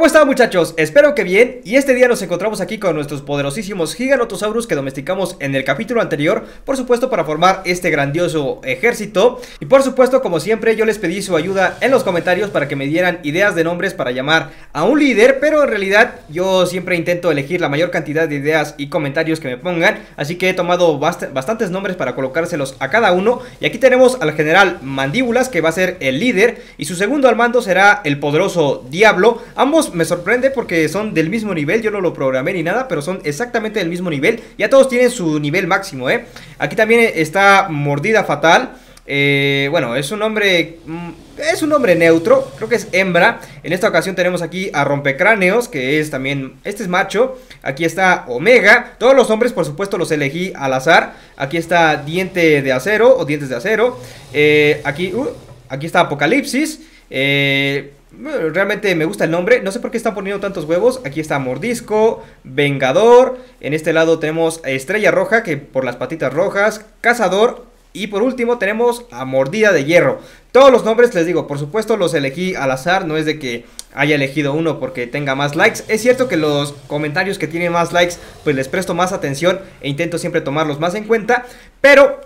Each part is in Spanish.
¿Cómo están muchachos? Espero que bien y este día nos encontramos aquí con nuestros poderosísimos giganotosaurus que domesticamos en el capítulo anterior Por supuesto para formar este grandioso ejército Y por supuesto como siempre yo les pedí su ayuda en los comentarios para que me dieran ideas de nombres para llamar a un líder Pero en realidad yo siempre intento elegir la mayor cantidad de ideas y comentarios que me pongan Así que he tomado bastantes nombres para colocárselos a cada uno Y aquí tenemos al general Mandíbulas que va a ser el líder Y su segundo al mando será el poderoso Diablo Ambos me sorprende porque son del mismo nivel, yo no lo programé ni nada, pero son exactamente del mismo nivel. Ya todos tienen su nivel máximo, ¿eh? Aquí también eh, está Mordida Fatal. Eh, bueno, es un hombre mm, Es un hombre neutro. Creo que es hembra. En esta ocasión tenemos aquí a Rompecráneos. Que es también. Este es macho. Aquí está Omega. Todos los hombres por supuesto, los elegí al azar. Aquí está Diente de Acero. O Dientes de Acero. Eh, aquí. Uh, aquí está Apocalipsis. Eh, Realmente me gusta el nombre. No sé por qué están poniendo tantos huevos. Aquí está Mordisco, Vengador. En este lado tenemos Estrella Roja, que por las patitas rojas. Cazador. Y por último tenemos a Mordida de Hierro. Todos los nombres, les digo, por supuesto los elegí al azar. No es de que haya elegido uno porque tenga más likes. Es cierto que los comentarios que tienen más likes, pues les presto más atención e intento siempre tomarlos más en cuenta. Pero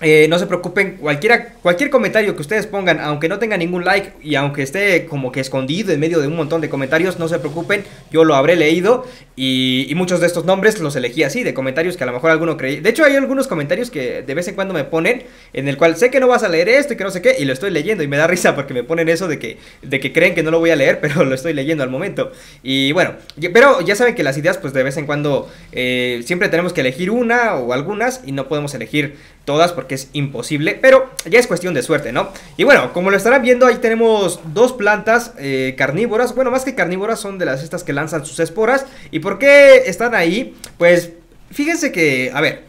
eh, no se preocupen, cualquier comentario que ustedes pongan, aunque no tenga ningún like y aunque esté como que escondido en medio de un montón de comentarios, no se preocupen, yo lo habré leído y, muchos de estos nombres los elegí así, de comentarios que a lo mejor alguno creí. De hecho, hay algunos comentarios que de vez en cuando me ponen en el cual sé que no vas a leer esto y que no sé qué, y lo estoy leyendo y me da risa porque me ponen eso de que, de que creen que no lo voy a leer, pero lo estoy leyendo al momento. Y bueno, pero ya saben que las ideas pues de vez en cuando eh, siempre tenemos que elegir una o algunas y no podemos elegir todas porque es imposible, pero ya es cuestión de suerte, ¿no? Y bueno, como lo estarán viendo, ahí tenemos dos plantas eh, carnívoras, bueno, más que carnívoras son de las estas que lanzan sus esporas. ¿Y por qué están ahí? Pues fíjense que, a ver,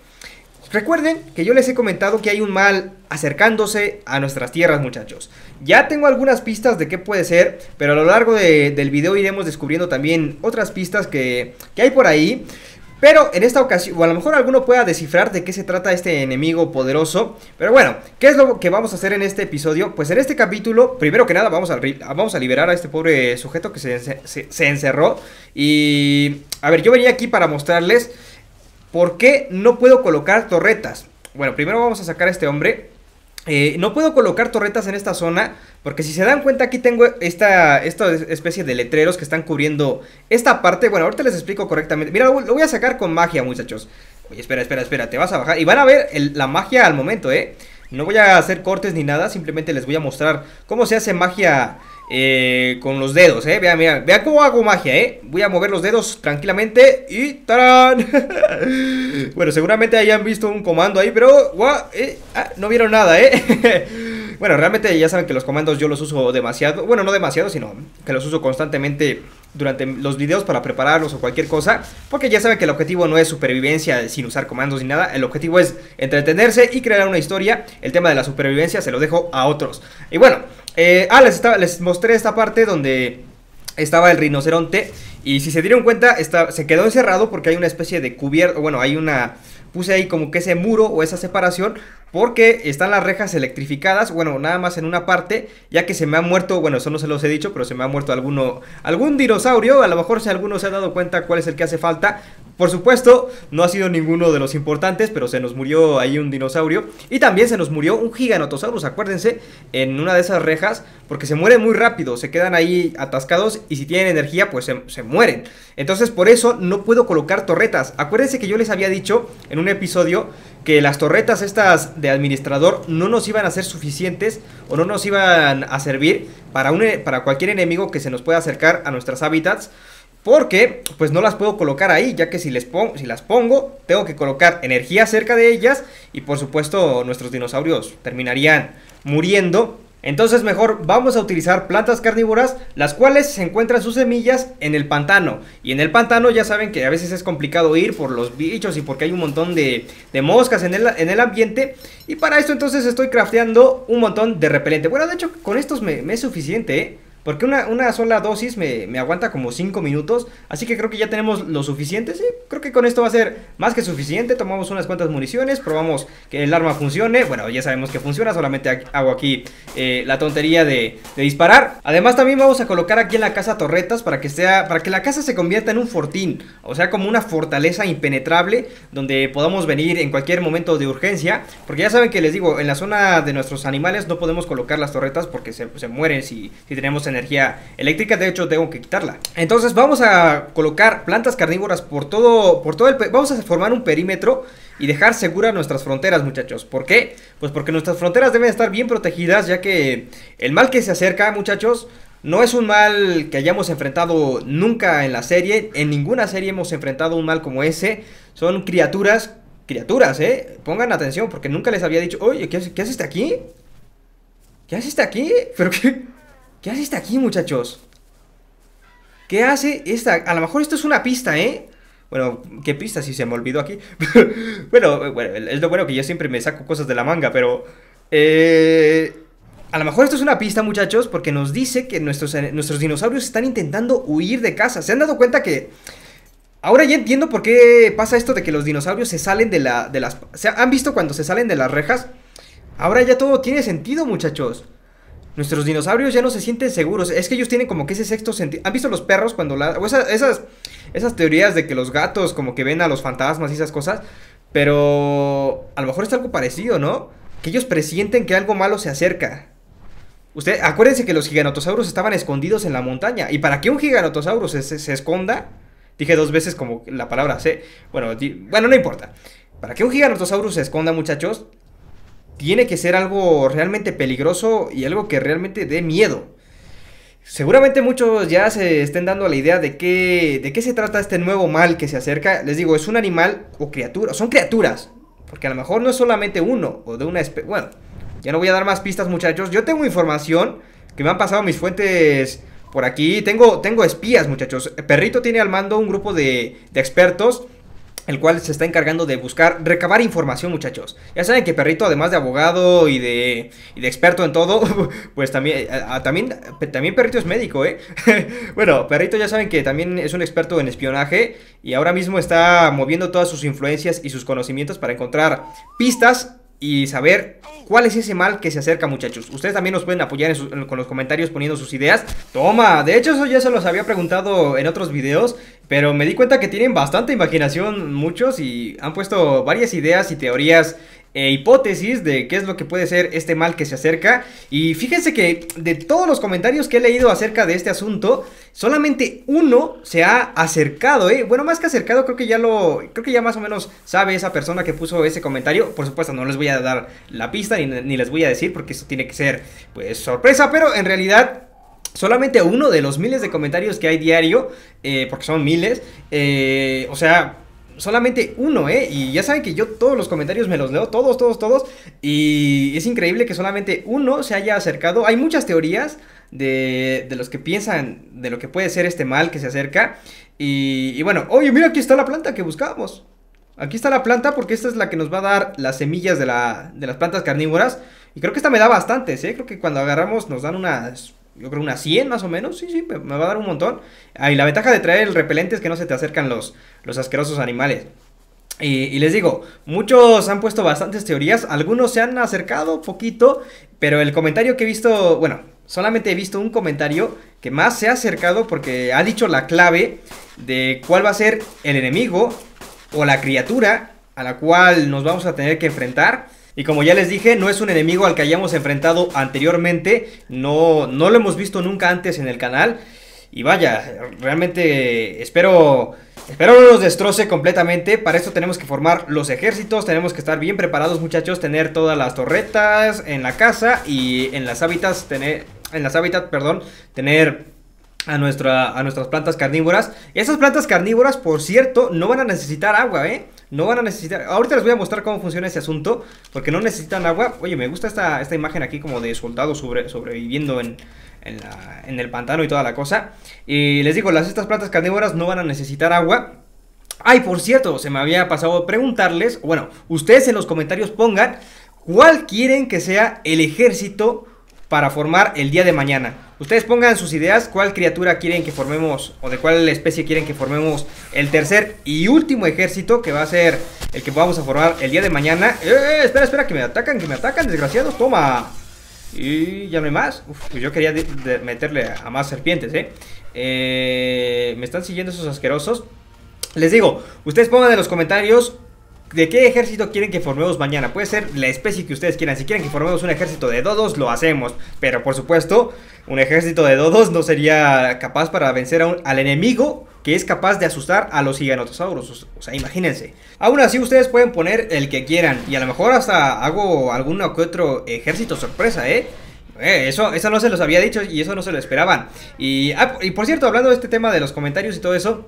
recuerden que yo les he comentado que hay un mal acercándose a nuestras tierras, muchachos. Ya tengo algunas pistas de qué puede ser, pero a lo largo del video iremos descubriendo también otras pistas que, que hay por ahí. Pero en esta ocasión, o a lo mejor alguno pueda descifrar de qué se trata este enemigo poderoso. Pero bueno, ¿qué es lo que vamos a hacer en este episodio? Pues en este capítulo, primero que nada, vamos a, vamos a liberar a este pobre sujeto que se, encerró. Y... A ver, yo venía aquí para mostrarles por qué no puedo colocar torretas. Bueno, primero vamos a sacar a este hombre. Eh, no puedo colocar torretas en esta zona porque si se dan cuenta, aquí tengo esta, esta especie de letreros que están cubriendo esta parte. Bueno, ahorita les explico correctamente. Mira, lo, voy a sacar con magia, muchachos. Oye, espera, espera, espera, te vas a bajar. Y van a ver la magia al momento, ¿eh? No voy a hacer cortes ni nada, simplemente les voy a mostrar cómo se hace magia eh, con los dedos, ¿eh? Vean, vean, vean cómo hago magia, ¿eh? Voy a mover los dedos tranquilamente y ¡tarán! bueno, seguramente hayan visto un comando ahí, pero... ¡guau! Eh, ah, no vieron nada, ¿eh? Bueno, realmente ya saben que los comandos yo los uso demasiado. Bueno, no demasiado, sino que los uso constantemente durante los videos para prepararlos o cualquier cosa. Porque ya saben que el objetivo no es supervivencia sin usar comandos ni nada. El objetivo es entretenerse y crear una historia. El tema de la supervivencia se lo dejo a otros. Y bueno, eh, ah, les, les mostré esta parte donde estaba el rinoceronte. Y si se dieron cuenta, está, se quedó encerrado porque hay una especie de cubierto. Bueno, hay una puse ahí como que ese muro o esa separación porque están las rejas electrificadas, bueno, nada más en una parte, ya que se me ha muerto, bueno, eso no se los he dicho, pero se me ha muerto alguno, algún dinosaurio, a lo mejor si alguno se ha dado cuenta cuál es el que hace falta. Por supuesto, no ha sido ninguno de los importantes, pero se nos murió ahí un dinosaurio. Y también se nos murió un giganotosaurus, acuérdense, en una de esas rejas, porque se mueren muy rápido, se quedan ahí atascados y si tienen energía, pues se mueren. Entonces, por eso no puedo colocar torretas. Acuérdense que yo les había dicho en un episodio que las torretas estas de administrador no nos iban a ser suficientes o no nos iban a servir para, un, para cualquier enemigo que se nos pueda acercar a nuestras hábitats. Porque pues no las puedo colocar ahí, ya que si, les pongo, si las pongo tengo que colocar energía cerca de ellas y por supuesto nuestros dinosaurios terminarían muriendo entonces mejor vamos a utilizar plantas carnívoras, las cuales se encuentran sus semillas en el pantano. Y en el pantano ya saben que a veces es complicado ir por los bichos y porque hay un montón de, de moscas en el, en el, ambiente. Y para esto entonces estoy crafteando un montón de repelente. Bueno, de hecho con estos me, me es suficiente, ¿eh? Porque una, sola dosis me, aguanta como 5 minutos. Así que creo que ya tenemos lo suficiente. Sí, creo que con esto va a ser más que suficiente. Tomamos unas cuantas municiones. Probamos que el arma funcione. Bueno, ya sabemos que funciona. Solamente hago aquí eh, la tontería de, disparar. Además también vamos a colocar aquí en la casa torretas. Para que, sea, para que la casa se convierta en un fortín. O sea, como una fortaleza impenetrable. Donde podamos venir en cualquier momento de urgencia. Porque ya saben que les digo, en la zona de nuestros animales no podemos colocar las torretas. Porque se, mueren si, si tenemos energía eléctrica, de hecho tengo que quitarla. Entonces vamos a colocar plantas carnívoras por todo, por todo el... Vamos a formar un perímetro y dejar seguras nuestras fronteras, muchachos. ¿Por qué? Pues porque nuestras fronteras deben estar bien protegidas, ya que el mal que se acerca, muchachos, no es un mal que hayamos enfrentado nunca en la serie. En ninguna serie hemos enfrentado un mal como ese. Son criaturas, criaturas, ¿eh? Pongan atención, porque nunca les había dicho, oye, ¿qué, qué haces aquí? ¿Qué haces aquí? ¿Pero qué? ¿Qué hace esta aquí, muchachos? ¿Qué hace esta? A lo mejor esto es una pista, ¿eh? Bueno, qué pista si se me olvidó aquí. Eh, bueno, es lo bueno que yo siempre me saco cosas de la manga, pero... Eh, a lo mejor esto es una pista, muchachos, porque nos dice que nuestros, eh, nuestros dinosaurios están intentando huir de casa. ¿Se han dado cuenta que...? Ahora ya entiendo por qué pasa esto de que los dinosaurios se salen de, la, de las... ¿Se han visto cuando se salen de las rejas? Ahora ya todo tiene sentido, muchachos. Nuestros dinosaurios ya no se sienten seguros. Es que ellos tienen como que ese sexto sentido. ¿Han visto los perros cuando la... O esas, esas, teorías de que los gatos como que ven a los fantasmas y esas cosas. Pero a lo mejor es algo parecido, ¿no? Que ellos presienten que algo malo se acerca. Usted, acuérdense que los giganotosaurus estaban escondidos en la montaña. Y para que un giganotosaurus se, esconda, dije dos veces como la palabra C. Bueno, bueno, no importa. Para que un giganotosaurus se esconda, muchachos, tiene que ser algo realmente peligroso y algo que realmente dé miedo. Seguramente muchos ya se estén dando la idea de qué, de qué se trata este nuevo mal que se acerca. Les digo, es un animal o criatura, son criaturas, porque a lo mejor no es solamente uno o de una especie. Bueno, ya no voy a dar más pistas, muchachos. Yo tengo información que me han pasado mis fuentes por aquí. Tengo, tengo espías, muchachos. Perrito tiene al mando un grupo de, de expertos el cual se está encargando de buscar, recabar información, muchachos. Ya saben que Perrito, además de abogado y de, experto en todo, pues también, eh, también, también Perrito es médico, ¿eh? bueno, Perrito ya saben que también es un experto en espionaje y ahora mismo está moviendo todas sus influencias y sus conocimientos para encontrar pistas y saber cuál es ese mal que se acerca, muchachos. Ustedes también nos pueden apoyar con los comentarios poniendo sus ideas. Toma, de hecho eso ya se los había preguntado en otros videos, pero me di cuenta que tienen bastante imaginación muchos y han puesto varias ideas y teorías e hipótesis de qué es lo que puede ser este mal que se acerca. Y fíjense que de todos los comentarios que he leído acerca de este asunto, solamente uno se ha acercado, ¿eh? Bueno, más que acercado, creo que ya lo, creo que ya más o menos sabe esa persona que puso ese comentario. Por supuesto, no les voy a dar la pista ni, les voy a decir porque eso tiene que ser, pues, sorpresa, pero en realidad solamente uno de los miles de comentarios que hay diario, eh, porque son miles, eh, o sea, solamente uno, ¿eh? Y ya saben que yo todos los comentarios me los leo, todos, todos, todos. Y es increíble que solamente uno se haya acercado. Hay muchas teorías de, de los que piensan de lo que puede ser este mal que se acerca. Y, bueno, oye, mira, aquí está la planta que buscábamos. Aquí está la planta porque esta es la que nos va a dar las semillas de, de las plantas carnívoras. Y creo que esta me da bastantes, ¿eh? Creo que cuando agarramos nos dan unas yo creo unas 100 más o menos, sí, sí, me va a dar un montón. y la ventaja de traer el repelente es que no se te acercan los, los asquerosos animales. Y, y, les digo, muchos han puesto bastantes teorías, algunos se han acercado poquito, pero el comentario que he visto, bueno, solamente he visto un comentario que más se ha acercado porque ha dicho la clave de cuál va a ser el enemigo o la criatura a la cual nos vamos a tener que enfrentar. Y como ya les dije, no es un enemigo al que hayamos enfrentado anteriormente, no, no lo hemos visto nunca antes en el canal. Y vaya, realmente espero, espero no nos destroce completamente. Para esto tenemos que formar los ejércitos, tenemos que estar bien preparados muchachos, tener todas las torretas en la casa y en las hábitats, tener, en las hábitats, perdón, tener a, nuestra, a nuestras plantas carnívoras. Esas plantas carnívoras, por cierto, no van a necesitar agua, ¿eh? No van a necesitar... Ahorita les voy a mostrar cómo funciona ese asunto, porque no necesitan agua. Oye, me gusta esta, esta imagen aquí como de soldados sobreviviendo en, en el pantano y toda la cosa. Y les digo, las estas plantas carnívoras no van a necesitar agua. Ay, por cierto, se me había pasado preguntarles, bueno, ustedes en los comentarios pongan cuál quieren que sea el ejército para formar el día de mañana. Ustedes pongan sus ideas, cuál criatura quieren que formemos o de cuál especie quieren que formemos el tercer y último ejército que va a ser el que vamos a formar el día de mañana. ¡Eh, eh, eh espera, espera, que me atacan, que me atacan, desgraciados! ¡Toma! Y ya no hay más. Uf, pues yo quería meterle a más serpientes, ¿eh? ¿eh? Me están siguiendo esos asquerosos. Les digo, ustedes pongan en los comentarios ¿De qué ejército quieren que formemos mañana? Puede ser la especie que ustedes quieran. Si quieren que formemos un ejército de dodos, lo hacemos. Pero por supuesto, un ejército de dodos no sería capaz para vencer al enemigo que es capaz de asustar a los giganotosaurus. O sea, imagínense. Aún así, ustedes pueden poner el que quieran. Y a lo mejor hasta hago algún que otro ejército sorpresa, ¿eh? ¿eh? eso, eso no se los había dicho y eso no se lo esperaban. Y, ah, y por cierto, hablando de este tema de los comentarios y todo eso,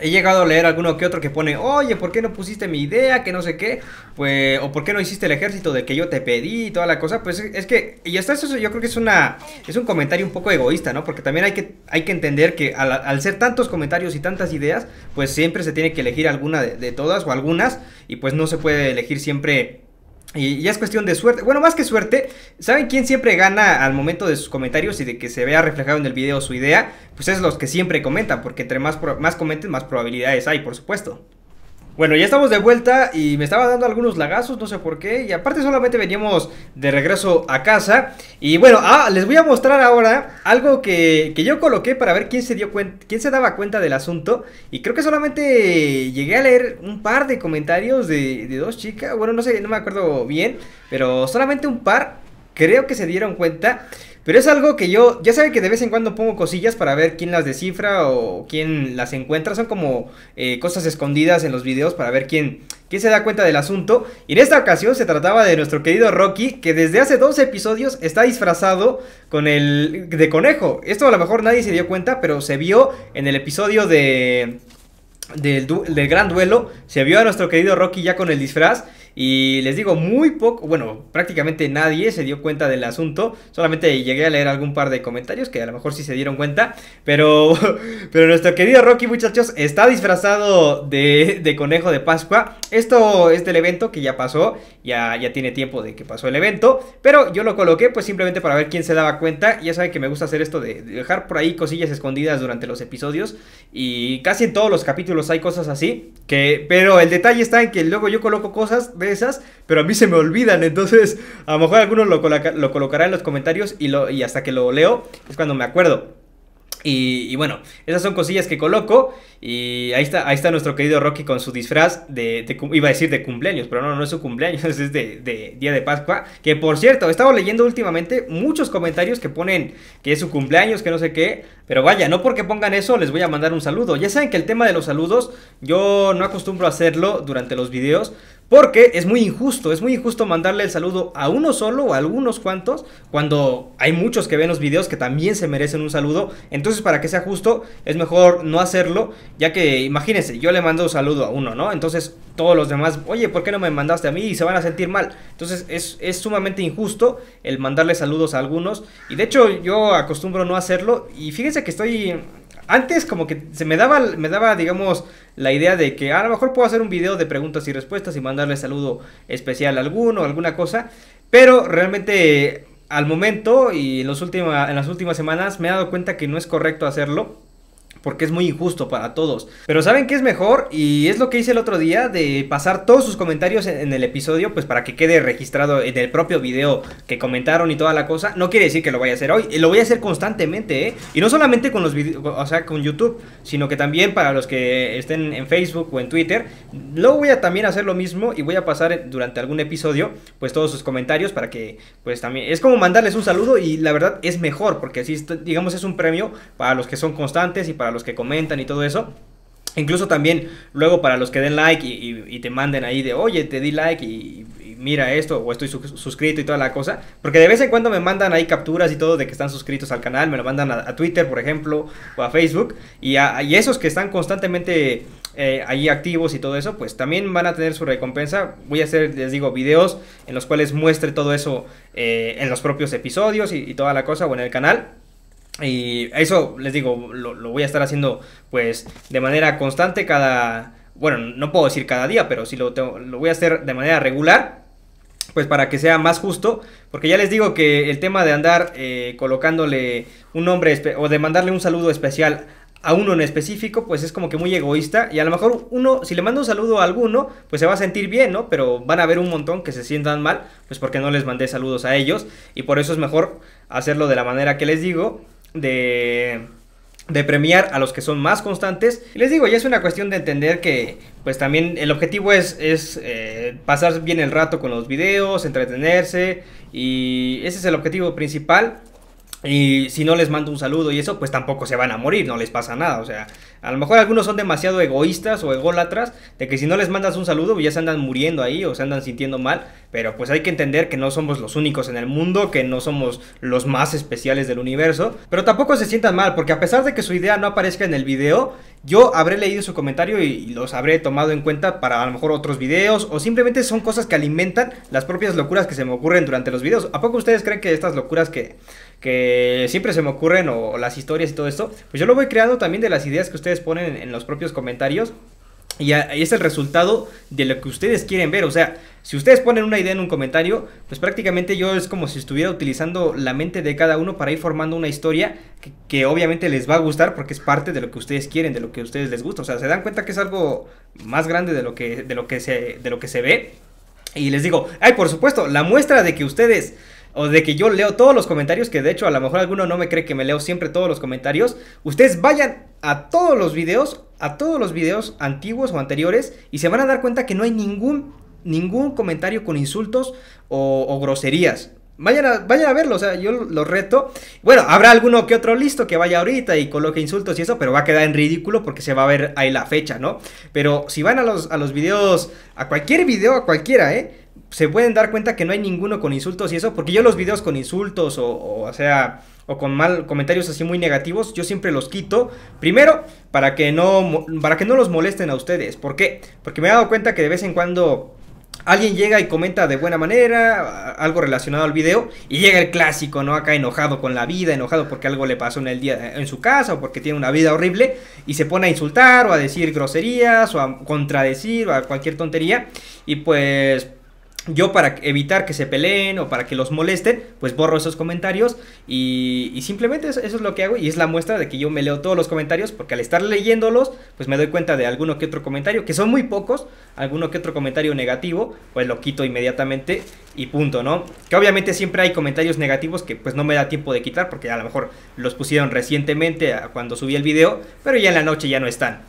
He llegado a leer alguno que otro que pone, oye, ¿por qué no pusiste mi idea? Que no sé qué, pues, o ¿por qué no hiciste el ejército de que yo te pedí y toda la cosa? Pues es que, y hasta eso yo creo que es una, es un comentario un poco egoísta, ¿no? Porque también hay que, hay que entender que al, ser tantos comentarios y tantas ideas, pues siempre se tiene que elegir alguna de todas o algunas, y pues no se puede elegir siempre y ya es cuestión de suerte. Bueno, más que suerte, ¿saben quién siempre gana al momento de sus comentarios y de que se vea reflejado en el video su idea? Pues es los que siempre comentan, porque entre más, más comenten, más probabilidades hay, por supuesto. Bueno, ya estamos de vuelta y me estaba dando algunos lagazos, no sé por qué. Y aparte solamente veníamos de regreso a casa. Y bueno, ah, les voy a mostrar ahora algo que, yo coloqué para ver quién se, dio quién se daba cuenta del asunto. Y creo que solamente llegué a leer un par de comentarios de, de dos chicas. Bueno, no sé, no me acuerdo bien. Pero solamente un par creo que se dieron cuenta. Pero es algo que yo, ya saben que de vez en cuando pongo cosillas para ver quién las descifra o quién las encuentra. Son como eh, cosas escondidas en los videos para ver quién, quién se da cuenta del asunto. Y en esta ocasión se trataba de nuestro querido Rocky, que desde hace dos episodios está disfrazado con el de conejo. Esto a lo mejor nadie se dio cuenta, pero se vio en el episodio de del, del, gran duelo. Se vio a nuestro querido Rocky ya con el disfraz. Y les digo, muy poco, bueno, prácticamente nadie se dio cuenta del asunto. Solamente llegué a leer algún par de comentarios que a lo mejor sí se dieron cuenta. Pero, pero nuestro querido Rocky, muchachos, está disfrazado de, de conejo de Pascua. Esto es del evento que ya pasó, ya, ya tiene tiempo de que pasó el evento, pero yo lo coloqué pues simplemente para ver quién se daba cuenta. Ya saben que me gusta hacer esto de, dejar por ahí cosillas escondidas durante los episodios y casi en todos los capítulos hay cosas así, que, pero el detalle está en que luego yo coloco cosas de esas, pero a mí se me olvidan, entonces a lo mejor algunos lo, colocará en los comentarios y, lo, y hasta que lo leo es cuando me acuerdo. Y, bueno, esas son cosillas que coloco. Y ahí está, ahí está nuestro querido Rocky con su disfraz de, iba a decir de cumpleaños, pero no, no es su cumpleaños, es de, de, Día de Pascua. Que por cierto, he estado leyendo últimamente muchos comentarios que ponen que es su cumpleaños, que no sé qué. Pero vaya, no porque pongan eso, les voy a mandar un saludo. Ya saben que el tema de los saludos, yo no acostumbro a hacerlo durante los videos. Porque es muy injusto, es muy injusto mandarle el saludo a uno solo o a algunos cuantos, cuando hay muchos que ven los videos que también se merecen un saludo. Entonces, para que sea justo, es mejor no hacerlo, ya que imagínense, yo le mando un saludo a uno, ¿no? Entonces, todos los demás, oye, ¿por qué no me mandaste a mí? Y se van a sentir mal. Entonces, es, es sumamente injusto el mandarle saludos a algunos. Y de hecho, yo acostumbro no hacerlo. Y fíjense que estoy antes como que se me daba, me daba, digamos, la idea de que ah, a lo mejor puedo hacer un video de preguntas y respuestas y mandarle saludo especial a alguno, alguna cosa, pero realmente al momento y en, los en las últimas semanas me he dado cuenta que no es correcto hacerlo porque es muy injusto para todos. Pero saben que es mejor y es lo que hice el otro día de pasar todos sus comentarios en, el episodio, pues para que quede registrado en el propio video que comentaron y toda la cosa. No quiere decir que lo vaya a hacer hoy, lo voy a hacer constantemente, ¿eh? Y no solamente con los videos, o sea, con YouTube, sino que también para los que estén en Facebook o en Twitter, Luego voy a también hacer lo mismo y voy a pasar durante algún episodio, pues todos sus comentarios para que, pues también, es como mandarles un saludo y la verdad es mejor, porque así, digamos, es un premio para los que son constantes y para los que comentan y todo eso. Incluso también luego para los que den like y, te manden ahí de, oye, te di like y, mira esto o estoy suscrito y toda la cosa. Porque de vez en cuando me mandan ahí capturas y todo de que están suscritos al canal, me lo mandan a, Twitter, por ejemplo, o a Facebook. Y, a, esos que están constantemente eh, ahí activos y todo eso, pues también van a tener su recompensa. Voy a hacer, les digo, videos en los cuales muestre todo eso eh, en los propios episodios y, toda la cosa o en el canal. Y eso, les digo, lo, voy a estar haciendo pues de manera constante cada... Bueno, no puedo decir cada día, pero sí lo, lo voy a hacer de manera regular, pues para que sea más justo, porque ya les digo que el tema de andar eh, colocándole un nombre o de mandarle un saludo especial a uno en específico, pues es como que muy egoísta. Y a lo mejor uno, si le mando un saludo a alguno, pues se va a sentir bien, ¿no? Pero van a haber un montón que se sientan mal, pues porque no les mandé saludos a ellos. Y por eso es mejor hacerlo de la manera que les digo de de premiar a los que son más constantes. Les digo, ya es una cuestión de entender que pues también el objetivo es, es eh, pasar bien el rato con los videos, entretenerse y ese es el objetivo principal. Y si no les mando un saludo y eso, pues tampoco se van a morir, no les pasa nada. O sea, a lo mejor algunos son demasiado egoístas o ególatras, de que si no les mandas un saludo, pues ya se andan muriendo ahí o se andan sintiendo mal. Pero pues hay que entender que no somos los únicos en el mundo, que no somos los más especiales del universo. Pero tampoco se sientan mal, porque a pesar de que su idea no aparezca en el video, yo habré leído su comentario y los habré tomado en cuenta para a lo mejor otros videos o simplemente son cosas que alimentan las propias locuras que se me ocurren durante los videos. ¿A poco ustedes creen que estas locuras que que siempre se me ocurren o, las historias y todo esto, pues yo lo voy creando también de las ideas que ustedes ponen en, los propios comentarios. Y ahí es el resultado de lo que ustedes quieren ver. O sea, si ustedes ponen una idea en un comentario, pues prácticamente yo es como si estuviera utilizando la mente de cada uno para ir formando una historia que, obviamente les va a gustar porque es parte de lo que ustedes quieren, de lo que a ustedes les gusta. O sea, se dan cuenta que es algo más grande de lo que, de lo que, se, de lo que se ve. Y les digo, ay, por supuesto, la muestra de que ustedes o de que yo leo todos los comentarios, que de hecho a lo mejor alguno no me cree que me leo siempre todos los comentarios, ustedes vayan a todos los videos, a todos los videos antiguos o anteriores y se van a dar cuenta que no hay ningún, ningún comentario con insultos o, groserías. Vayan a, vayan a verlo, o sea, yo lo reto. Bueno, habrá alguno que otro listo que vaya ahorita y coloque insultos y eso, pero va a quedar en ridículo porque se va a ver ahí la fecha, ¿no? Pero si van a los, a los videos, a cualquier video, a cualquiera, ¿eh? se pueden dar cuenta que no hay ninguno con insultos y eso, porque yo los videos con insultos o, o, sea, o con mal comentarios así muy negativos, yo siempre los quito. Primero, para que no para que no los molesten a ustedes, ¿por qué? Porque me he dado cuenta que de vez en cuando alguien llega y comenta de buena manera algo relacionado al video y llega el clásico, ¿no? Acá enojado con la vida, enojado porque algo le pasó en el día en su casa o porque tiene una vida horrible y se pone a insultar o a decir groserías o a contradecir o a cualquier tontería y pues yo para evitar que se peleen o para que los molesten, pues borro esos comentarios y, simplemente eso, eso, es lo que hago y es la muestra de que yo me leo todos los comentarios porque al estar leyéndolos, pues me doy cuenta de alguno que otro comentario, que son muy pocos, alguno que otro comentario negativo, pues lo quito inmediatamente y punto, ¿no? Que obviamente siempre hay comentarios negativos que pues no me da tiempo de quitar porque a lo mejor los pusieron recientemente cuando subí el video, pero ya en la noche ya no están.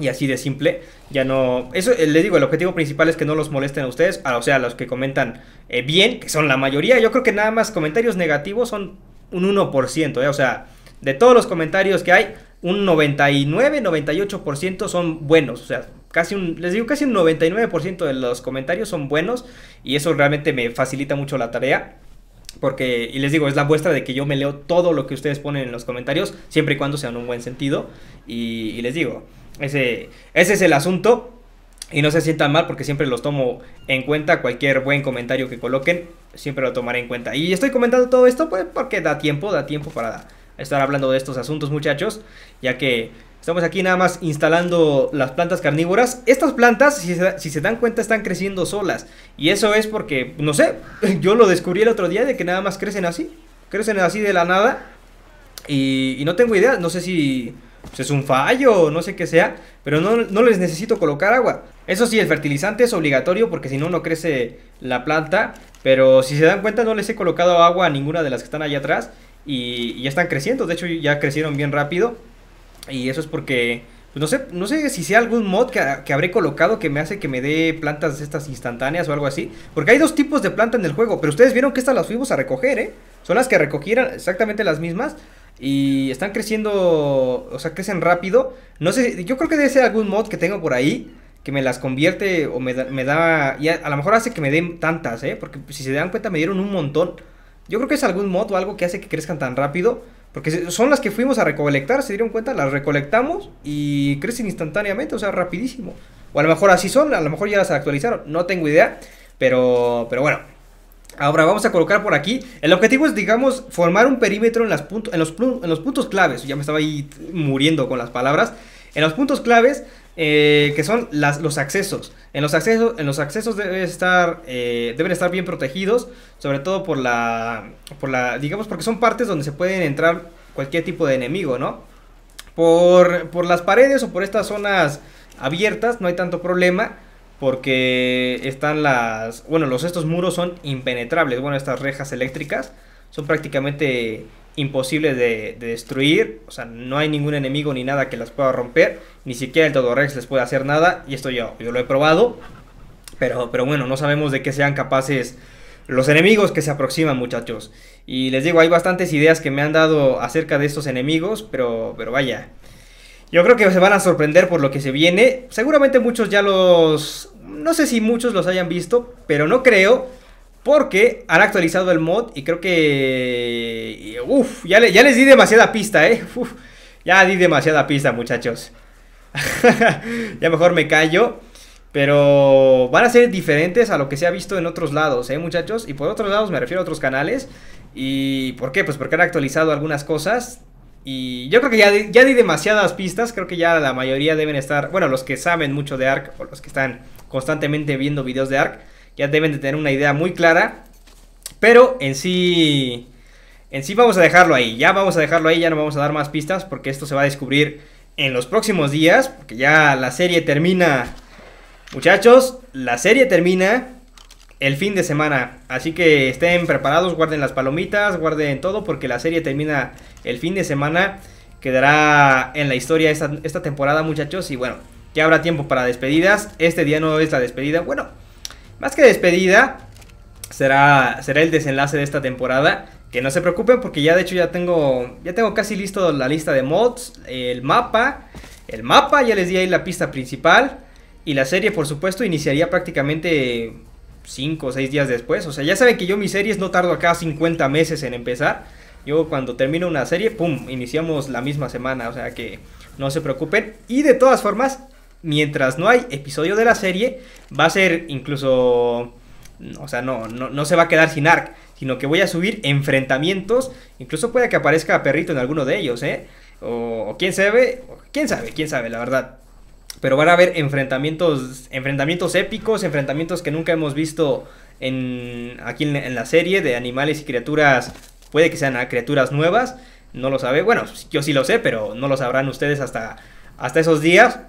Y así de simple, ya no... Eso eh, les digo, el objetivo principal es que no los molesten a ustedes, o sea, los que comentan eh, bien, que son la mayoría. Yo creo que nada más comentarios negativos son un 1%, eh, o sea, de todos los comentarios que hay, un 99, 98% son buenos, o sea, casi un, les digo, casi un 99% de los comentarios son buenos y eso realmente me facilita mucho la tarea. Porque, y les digo, es la muestra de que yo me leo todo lo que ustedes ponen en los comentarios, siempre y cuando sean un buen sentido. y les digo, ese, ese es el asunto. Y no se sientan mal porque siempre los tomo en cuenta. Cualquier buen comentario que coloquen, siempre lo tomaré en cuenta. Y estoy comentando todo esto pues porque da tiempo, da tiempo para estar hablando de estos asuntos muchachos. Ya que estamos aquí nada más instalando las plantas carnívoras. Estas plantas, si se, dan cuenta, están creciendo solas. Y eso es porque, no sé, yo lo descubrí el otro día de que nada más crecen así. Crecen así de la nada. y no tengo idea, no sé si pues, es un fallo, no sé qué sea, pero no, les necesito colocar agua. Eso sí, el fertilizante es obligatorio porque si no, no crece la planta, pero si se dan cuenta no les he colocado agua a ninguna de las que están allá atrás y, ya están creciendo, de hecho ya crecieron bien rápido y eso es porque... Pues, no sé, no sé si sea algún mod que, habré colocado que me hace que me dé plantas estas instantáneas o algo así. Porque hay dos tipos de planta en el juego, pero ustedes vieron que estas las fuimos a recoger, ¿eh? Son las que recogieran exactamente las mismas, y están creciendo, o sea, crecen rápido. No sé, yo creo que debe ser algún mod que tengo por ahí que me las convierte o me da, y a, a, lo mejor hace que me den tantas, ¿eh? Porque si se dan cuenta me dieron un montón. Yo creo que es algún mod o algo que hace que crezcan tan rápido. Porque son las que fuimos a recolectar, se dieron cuenta, las recolectamos y crecen instantáneamente, o sea, rapidísimo. O a lo mejor así son, a lo mejor ya las actualizaron, no tengo idea. Pero, pero bueno, Ahora vamos a colocar por aquí. El objetivo es, digamos, formar un perímetro en, las en, los, en los puntos claves. Ya me estaba ahí muriendo con las palabras. En los puntos claves, eh, que son los accesos. En los accesos, en los accesos debe estar, eh, deben estar bien protegidos, sobre todo por la, por la, digamos, porque son partes donde se pueden entrar cualquier tipo de enemigo, ¿no? Por, por las paredes o por estas zonas abiertas no hay tanto problema porque están las, bueno, los estos muros son impenetrables, bueno, estas rejas eléctricas son prácticamente imposibles de, destruir, o sea, no hay ningún enemigo ni nada que las pueda romper, ni siquiera el Todorex les puede hacer nada, y esto yo, yo lo he probado, pero, pero bueno, no sabemos de qué sean capaces los enemigos que se aproximan, muchachos. Y les digo, hay bastantes ideas que me han dado acerca de estos enemigos, pero, pero vaya, yo creo que se van a sorprender por lo que se viene. Seguramente muchos ya los... No sé si muchos los hayan visto, pero no creo. Porque han actualizado el mod y creo que... Uf, ya, les di demasiada pista, ¿eh? Uf, ya di demasiada pista, muchachos. ya mejor me callo. Pero van a ser diferentes a lo que se ha visto en otros lados, ¿eh, muchachos? Y por otros lados me refiero a otros canales. ¿Y por qué? Pues porque han actualizado algunas cosas y yo creo que ya, di, ya demasiadas pistas, creo que ya la mayoría deben estar, bueno, los que saben mucho de arc o los que están constantemente viendo videos de arc ya deben de tener una idea muy clara. Pero en sí, en sí vamos a dejarlo ahí, ya vamos a dejarlo ahí, ya no vamos a dar más pistas porque esto se va a descubrir en los próximos días, porque ya la serie termina. Muchachos, la serie termina el fin de semana. Así que estén preparados, guarden las palomitas, guarden todo porque la serie termina el fin de semana. Quedará en la historia esta, temporada muchachos y bueno, ya habrá tiempo para despedidas. Este día no es la despedida. Bueno, más que despedida, será, será el desenlace de esta temporada. Que no se preocupen porque ya de hecho ya tengo, ya tengo casi listo la lista de mods, el mapa, el mapa, ya les di ahí la pista principal. Y la serie, por supuesto, iniciaría prácticamente 5 o 6 días después. O sea, ya saben que yo mis series no tardo acá 50 meses en empezar. Yo cuando termino una serie, ¡pum!, iniciamos la misma semana. O sea que no se preocupen. Y de todas formas, mientras no hay episodio de la serie, va a ser incluso... O sea, no, no, se va a quedar sin arc, sino que voy a subir enfrentamientos. Incluso puede que aparezca perrito en alguno de ellos, ¿eh? O, o quién sabe, quién sabe, quién sabe, la verdad pero van a haber enfrentamientos, enfrentamientos épicos, enfrentamientos que nunca hemos visto en, aquí en, la serie de animales y criaturas, puede que sean ah, criaturas nuevas, no lo sabe, bueno, yo sí lo sé, pero no lo sabrán ustedes hasta, hasta esos días.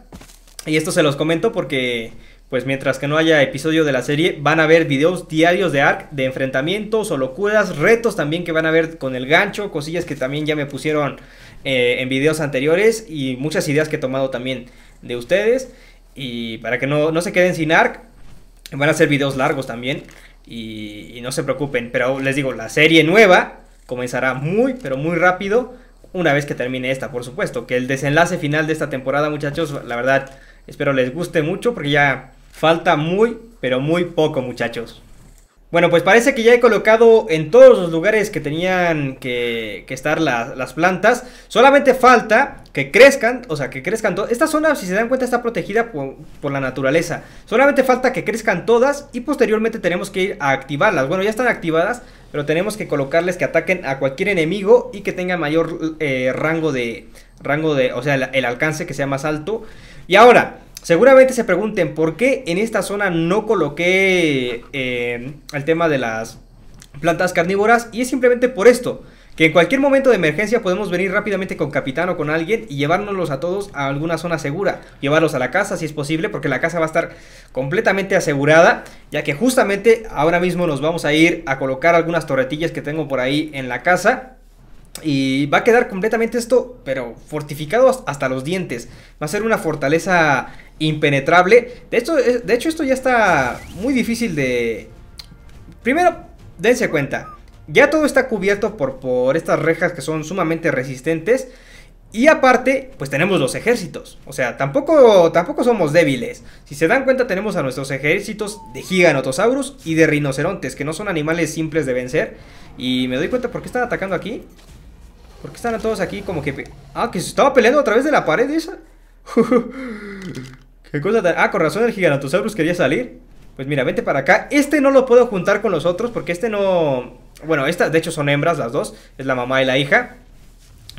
Y esto se los comento porque, pues mientras que no haya episodio de la serie, van a haber videos diarios de ARC, de enfrentamientos o locuras, retos también que van a ver con el gancho, cosillas que también ya me pusieron eh, en videos anteriores y muchas ideas que he tomado también de ustedes. Y para que no, no se queden sin ARC, van a ser videos largos también. Y, y no se preocupen, pero les digo, la serie nueva comenzará muy, pero muy rápido una vez que termine esta, por supuesto. Que el desenlace final de esta temporada, muchachos, la verdad, espero les guste mucho porque ya falta muy, pero muy poco, muchachos. Bueno, pues parece que ya he colocado en todos los lugares que tenían que, estar las plantas. Solamente falta que crezcan, o sea, que crezcan todas. Esta zona, si se dan cuenta, está protegida por, la naturaleza. Solamente falta que crezcan todas y posteriormente tenemos que ir a activarlas. Bueno, ya están activadas, pero tenemos que colocarles que ataquen a cualquier enemigo y que tengan mayor eh, rango de... Rango de... O sea, el alcance que sea más alto. Y ahora... Seguramente se pregunten por qué en esta zona no coloqué eh, el tema de las plantas carnívoras y es simplemente por esto. Que en cualquier momento de emergencia podemos venir rápidamente con capitán o con alguien y llevárnoslos a todos a alguna zona segura. Llevarlos a la casa si es posible, porque la casa va a estar completamente asegurada, ya que justamente ahora mismo nos vamos a ir a colocar algunas torretillas que tengo por ahí en la casa. Y va a quedar completamente esto, pero fortificado hasta los dientes. Va a ser una fortaleza impenetrable. De, eh, de hecho, esto ya está muy difícil de... Primero, dense cuenta. Ya todo está cubierto por, por estas rejas que son sumamente resistentes. Y aparte, pues tenemos los ejércitos. O sea, tampoco, tampoco somos débiles. Si se dan cuenta, tenemos a nuestros ejércitos de giganotosaurus y de rinocerontes, que no son animales simples de vencer. Y me doy cuenta por qué están atacando aquí. ¿Por qué están todos aquí como que... Ah, que se estaba peleando a través de la pared esa. qué cosa Ah, con razón el gigantosaurus quería salir. Pues mira, vente para acá. Este no lo puedo juntar con los otros porque este no... Bueno, estas de hecho son hembras las dos. Es la mamá y la hija.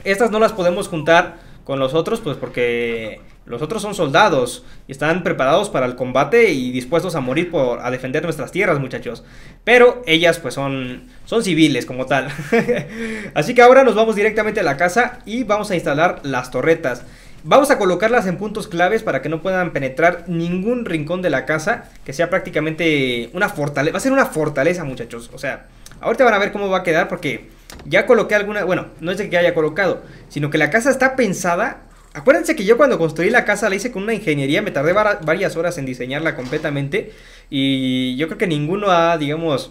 Estas no las podemos juntar con los otros pues porque... Los otros son soldados y están preparados para el combate y dispuestos a morir por a defender nuestras tierras, muchachos. Pero ellas pues son son civiles como tal. Así que ahora nos vamos directamente a la casa y vamos a instalar las torretas. Vamos a colocarlas en puntos claves para que no puedan penetrar ningún rincón de la casa, que sea prácticamente una fortaleza, va a ser una fortaleza, muchachos. O sea, ahorita van a ver cómo va a quedar porque ya coloqué alguna, bueno, no es de que haya colocado, sino que la casa está pensada Acuérdense que yo cuando construí la casa la hice con una ingeniería, me tardé varias horas en diseñarla completamente y yo creo que ninguno ha, digamos,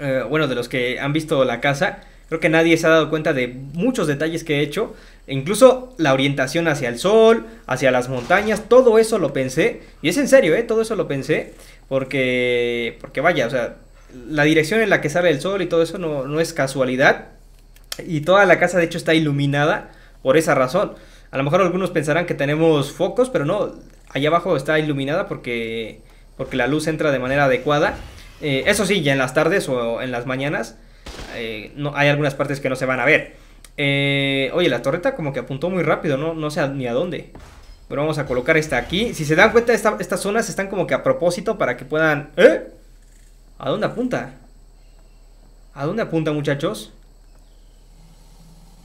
eh, bueno, de los que han visto la casa, creo que nadie se ha dado cuenta de muchos detalles que he hecho, e incluso la orientación hacia el sol, hacia las montañas, todo eso lo pensé y es en serio, eh, Todo eso lo pensé porque, porque vaya, o sea, la dirección en la que sale el sol y todo eso no, no es casualidad y toda la casa de hecho está iluminada por esa razón. A lo mejor algunos pensarán que tenemos focos, pero no, allá abajo está iluminada porque, porque la luz entra de manera adecuada. Eh, eso sí, ya en las tardes o en las mañanas eh, no, hay algunas partes que no se van a ver. Eh, oye, la torreta como que apuntó muy rápido, no, no sé ni a dónde. Pero vamos a colocar esta aquí. Si se dan cuenta, estas zonas están como que a propósito para que puedan... ¿Eh? ¿A dónde apunta? ¿A dónde apunta, muchachos?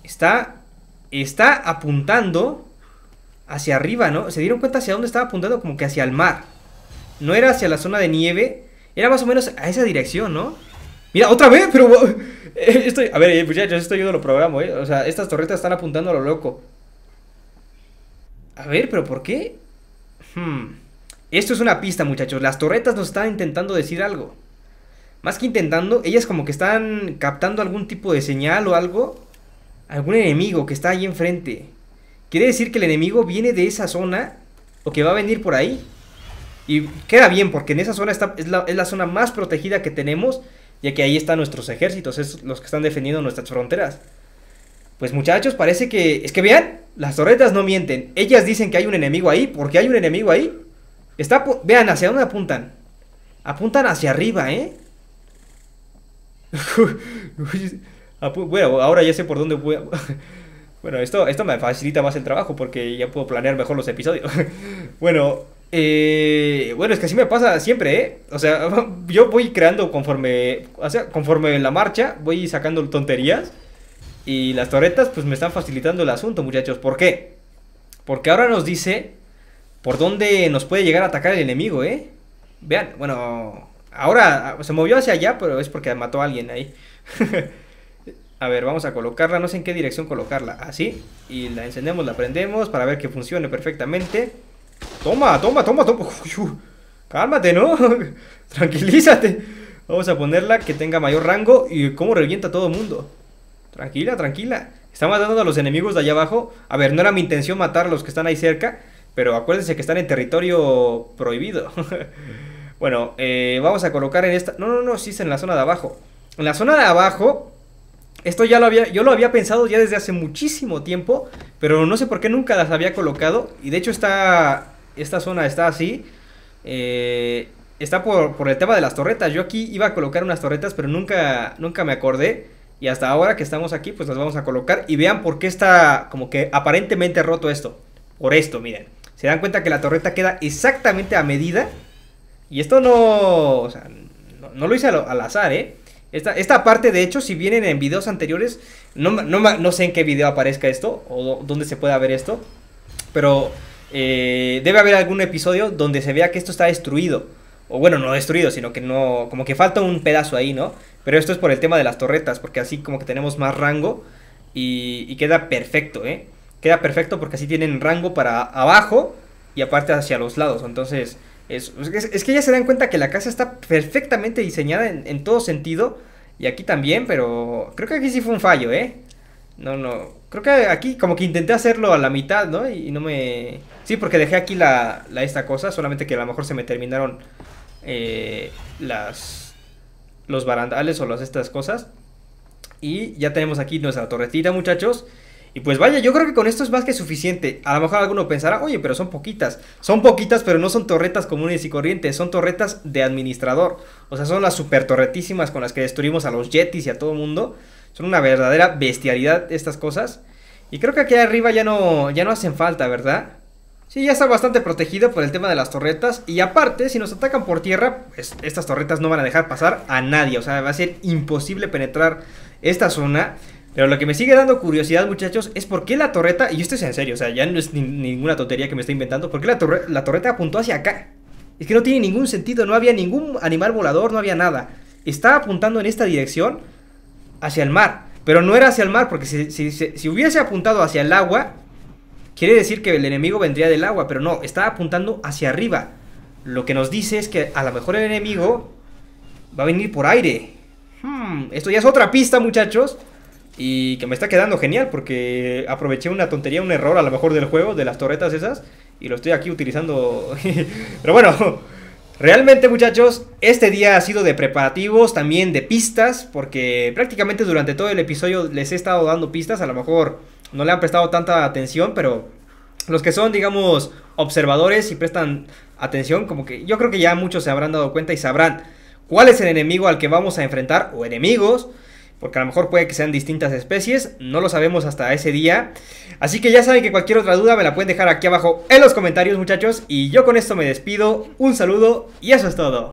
Está está apuntando hacia arriba, ¿no? Se dieron cuenta hacia dónde estaba apuntando, como que hacia el mar. No era hacia la zona de nieve, era más o menos a esa dirección, ¿no? Mira, otra vez, pero... Eh, estoy... A ver, muchachos, esto yo no lo programo, ¿eh? O sea, estas torretas están apuntando a lo loco. A ver, pero ¿por qué? Hmm. Esto es una pista, muchachos. Las torretas nos están intentando decir algo. Más que intentando, ellas como que están captando algún tipo de señal o algo algún enemigo que está ahí enfrente. Quiere decir que el enemigo viene de esa zona o que va a venir por ahí. Y queda bien porque en esa zona es, la, zona más protegida que tenemos, ya que ahí están nuestros ejércitos, es los que están defendiendo nuestras fronteras. Pues muchachos, parece que... Es que vean, las torretas no mienten. Ellas dicen que hay un enemigo ahí, porque hay un enemigo ahí. Está... Vean, ¿hacia dónde apuntan? Apuntan hacia arriba, ¿eh? Ah, bueno, ahora ya sé por dónde voy. Bueno, esto, esto me facilita más el trabajo porque ya puedo planear mejor los episodios. bueno, eh, bueno, es que así me pasa siempre, ¿eh? O sea, yo voy creando conforme, o sea, la marcha, voy sacando tonterías y las torretas pues me están facilitando el asunto, muchachos. ¿Por qué? Porque ahora nos dice por dónde nos puede llegar a atacar el enemigo, ¿eh? Vean, bueno, ahora ah, se movió hacia allá, pero es porque mató a alguien ahí. A ver, vamos a colocarla, no sé en qué dirección colocarla, así, y la encendemos, la prendemos para ver que funcione perfectamente. Toma, toma, toma, toma. cálmate, ¿no? Tranquilízate. Vamos a ponerla que tenga mayor rango y cómo revienta todo el mundo. Tranquila, tranquila. Está matando a los enemigos de allá abajo. A ver, no era mi intención matar a los que están ahí cerca, pero acuérdense que están en territorio prohibido. bueno, eh, vamos a colocar en esta... No, no, no, sí es en la zona de abajo. En la zona de abajo esto ya lo había, yo lo había pensado ya desde hace muchísimo tiempo, pero no sé por qué nunca las había colocado. Y de hecho está, esta zona está así. Eh, está por, el tema de las torretas. Yo aquí iba a colocar unas torretas, pero nunca, nunca me acordé. Y hasta ahora que estamos aquí, pues las vamos a colocar. Y vean por qué está como que aparentemente roto esto. Por esto, miren. Se dan cuenta que la torreta queda exactamente a medida. Y esto no, no, lo hice al azar, ¿eh? Esta, parte, de hecho, si vienen en videos anteriores, no, no, sé en qué video aparezca esto o dónde se pueda ver esto, pero eh, debe haber algún episodio donde se vea que esto está destruido. O bueno, no destruido, sino que no. Como que falta un pedazo ahí, ¿no? Pero esto es por el tema de las torretas, porque así como que tenemos más rango y, y queda perfecto, ¿eh? Queda perfecto porque así tienen rango para abajo y aparte hacia los lados. Entonces, es, que ya se dan cuenta que la casa está perfectamente diseñada en, todo sentido. Y aquí también, pero creo que aquí sí fue un fallo, ¿eh? No, no. Creo que aquí como que intenté hacerlo a la mitad, ¿no? Y, no me... Sí, porque dejé aquí la, esta cosa, solamente que a lo mejor se me terminaron eh, las... Los barandales o las estas cosas. Y ya tenemos aquí nuestra torretita, muchachos. Y pues vaya, yo creo que con esto es más que suficiente. A lo mejor alguno pensará, oye, pero son poquitas. Son poquitas, pero no son torretas comunes y corrientes, son torretas de administrador. O sea, son las super torretísimas con las que destruimos a los Yetis y a todo el mundo. Son una verdadera bestialidad estas cosas. Y creo que aquí arriba ya no, ya no hacen falta, ¿verdad? Sí, ya está bastante protegido por el tema de las torretas. Y aparte, si nos atacan por tierra, pues estas torretas no van a dejar pasar a nadie. O sea, va a ser imposible penetrar esta zona. Pero lo que me sigue dando curiosidad, muchachos, es por qué la torreta, y esto es en serio, o sea, ya no es ninguna tontería que me está inventando, por qué la, la torreta apuntó hacia acá. Es que no tiene ningún sentido, no había ningún animal volador, no había nada. Estaba apuntando en esta dirección hacia el mar, pero no era hacia el mar, porque si, hubiese apuntado hacia el agua, quiere decir que el enemigo vendría del agua, pero no, estaba apuntando hacia arriba. Lo que nos dice es que a lo mejor el enemigo va a venir por aire. Hmm, esto ya es otra pista, muchachos. Y que me está quedando genial porque aproveché una tontería, un error a lo mejor del juego, de las torretas esas, y lo estoy aquí utilizando. Pero bueno, realmente muchachos, este día ha sido de preparativos, también de pistas, porque prácticamente durante todo el episodio les he estado dando pistas, a lo mejor no le han prestado tanta atención, pero los que son, digamos, observadores y prestan atención, como que yo creo que ya muchos se habrán dado cuenta y sabrán cuál es el enemigo al que vamos a enfrentar o enemigos porque a lo mejor puede que sean distintas especies, no lo sabemos hasta ese día. Así que ya saben que cualquier otra duda me la pueden dejar aquí abajo en los comentarios muchachos, y yo con esto me despido, un saludo y eso es todo.